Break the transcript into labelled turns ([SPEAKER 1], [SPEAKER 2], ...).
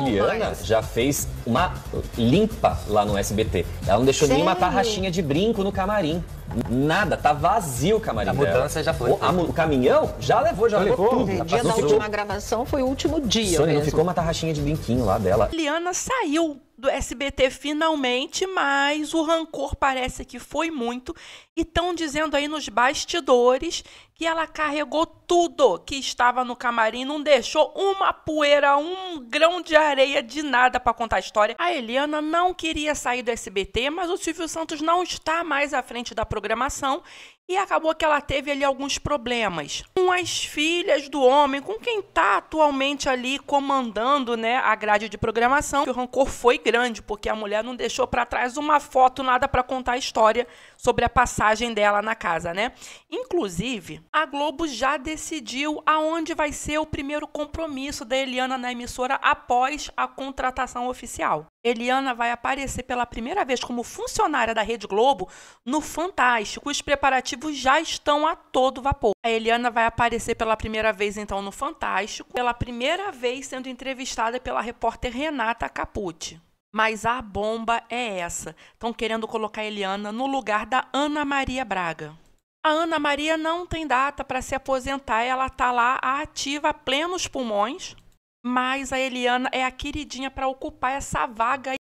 [SPEAKER 1] Liliana já fez uma limpa lá no SBT. Ela não deixou Sério? nenhuma tarraxinha de brinco no camarim. Nada, tá vazio o camarim. A mudança já foi. O, a, o, caminhão já levou, já, já levou, levou tudo. O dia da última
[SPEAKER 2] gravação foi o último dia. Sônia, não ficou uma
[SPEAKER 1] tarraxinha de brinquinho lá dela.
[SPEAKER 2] Liana saiu do SBT finalmente, mas o rancor parece que foi muito. E estão dizendo aí nos bastidores que ela carregou tudo que estava no camarim, não deixou uma poeira, um grão de areia de nada para contar a história. A Eliana não queria sair do SBT, mas o Silvio Santos não está mais à frente da programação programação e acabou que ela teve ali alguns problemas com as filhas do homem, com quem está atualmente ali comandando né, a grade de programação. O rancor foi grande, porque a mulher não deixou para trás uma foto, nada para contar a história sobre a passagem dela na casa, né? Inclusive, a Globo já decidiu aonde vai ser o primeiro compromisso da Eliana na emissora após a contratação oficial. Eliana vai aparecer pela primeira vez como funcionária da Rede Globo no Fantástico. Os preparativos já estão a todo vapor. A Eliana vai aparecer pela primeira vez, então, no Fantástico, pela primeira vez sendo entrevistada pela repórter Renata Capucci. Mas a bomba é essa. Estão querendo colocar a Eliana no lugar da Ana Maria Braga. A Ana Maria não tem data para se aposentar, ela está lá ativa, plenos pulmões, mas a Eliana é a queridinha para ocupar essa vaga